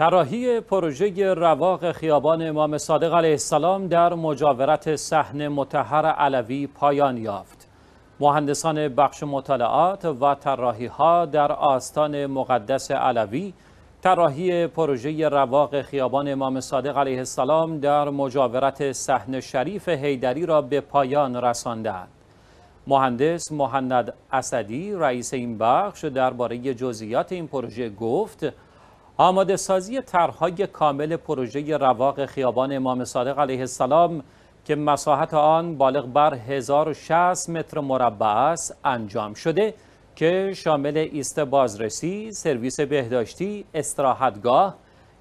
طراحی پروژه رواق خیابان امام صادق علیه السلام در مجاورت صحن متحر علوی پایان یافت. مهندسان بخش مطالعات و طراحی ها در آستان مقدس علوی طراحی پروژه رواق خیابان امام صادق علیه السلام در مجاورت صحن شریف هیدری را به پایان رساندند. مهندس مهند اسدی رئیس این بخش درباره جزئیات این پروژه گفت: آماده سازی طرحهای کامل پروژه رواق خیابان امام صادق علیه السلام که مساحت آن بالغ بر 1060 متر مربع است انجام شده که شامل ایست بازرسی، سرویس بهداشتی، استراحتگاه،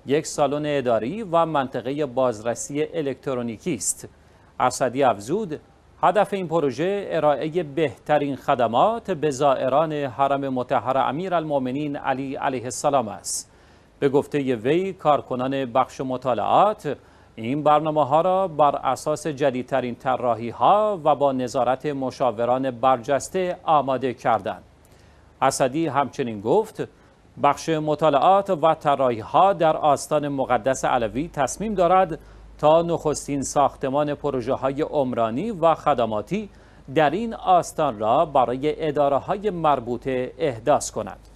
یک سالن اداری و منطقه بازرسی الکترونیکی است. اسدی افزود هدف این پروژه ارائه بهترین خدمات به زائران حرم متحر امیر علی علیه السلام است. به گفته وی کارکنان بخش مطالعات این برنامه ها را بر اساس جدیدترین طراحی ها و با نظارت مشاوران برجسته آماده کردند. اسدی همچنین گفت بخش مطالعات و طراحی ها در آستان مقدس علوی تصمیم دارد تا نخستین ساختمان پروژه های عمرانی و خدماتی در این آستان را برای اداره های مربوطه احداث کند.